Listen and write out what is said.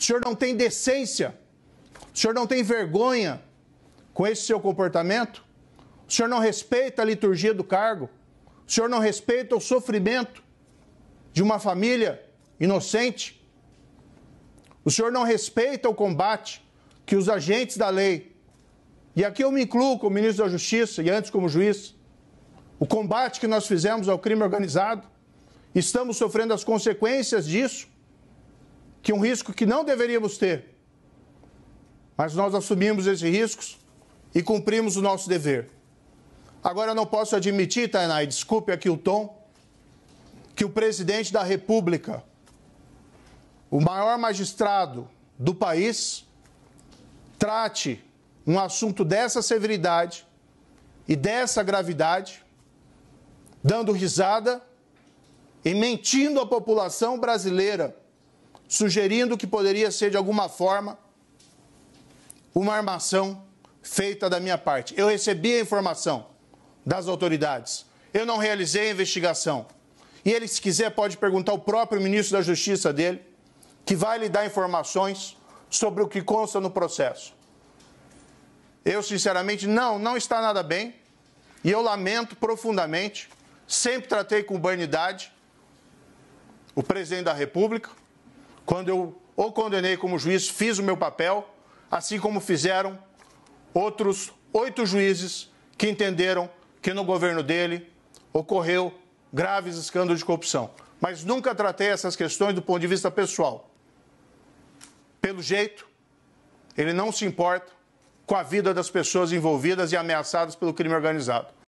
O senhor não tem decência? O senhor não tem vergonha com esse seu comportamento? O senhor não respeita a liturgia do cargo? O senhor não respeita o sofrimento de uma família inocente? O senhor não respeita o combate que os agentes da lei, e aqui eu me incluo como ministro da Justiça e antes como juiz, o combate que nós fizemos ao crime organizado, estamos sofrendo as consequências disso que um risco que não deveríamos ter. Mas nós assumimos esses riscos e cumprimos o nosso dever. Agora eu não posso admitir, Tainai, desculpe aqui o tom, que o presidente da República, o maior magistrado do país, trate um assunto dessa severidade e dessa gravidade, dando risada e mentindo à população brasileira sugerindo que poderia ser de alguma forma uma armação feita da minha parte. Eu recebi a informação das autoridades. Eu não realizei a investigação. E ele, se quiser, pode perguntar ao próprio ministro da Justiça dele, que vai lhe dar informações sobre o que consta no processo. Eu, sinceramente, não, não está nada bem. E eu lamento profundamente. Sempre tratei com urbanidade o presidente da República, quando eu o condenei como juiz, fiz o meu papel, assim como fizeram outros oito juízes que entenderam que no governo dele ocorreu graves escândalos de corrupção. Mas nunca tratei essas questões do ponto de vista pessoal. Pelo jeito, ele não se importa com a vida das pessoas envolvidas e ameaçadas pelo crime organizado.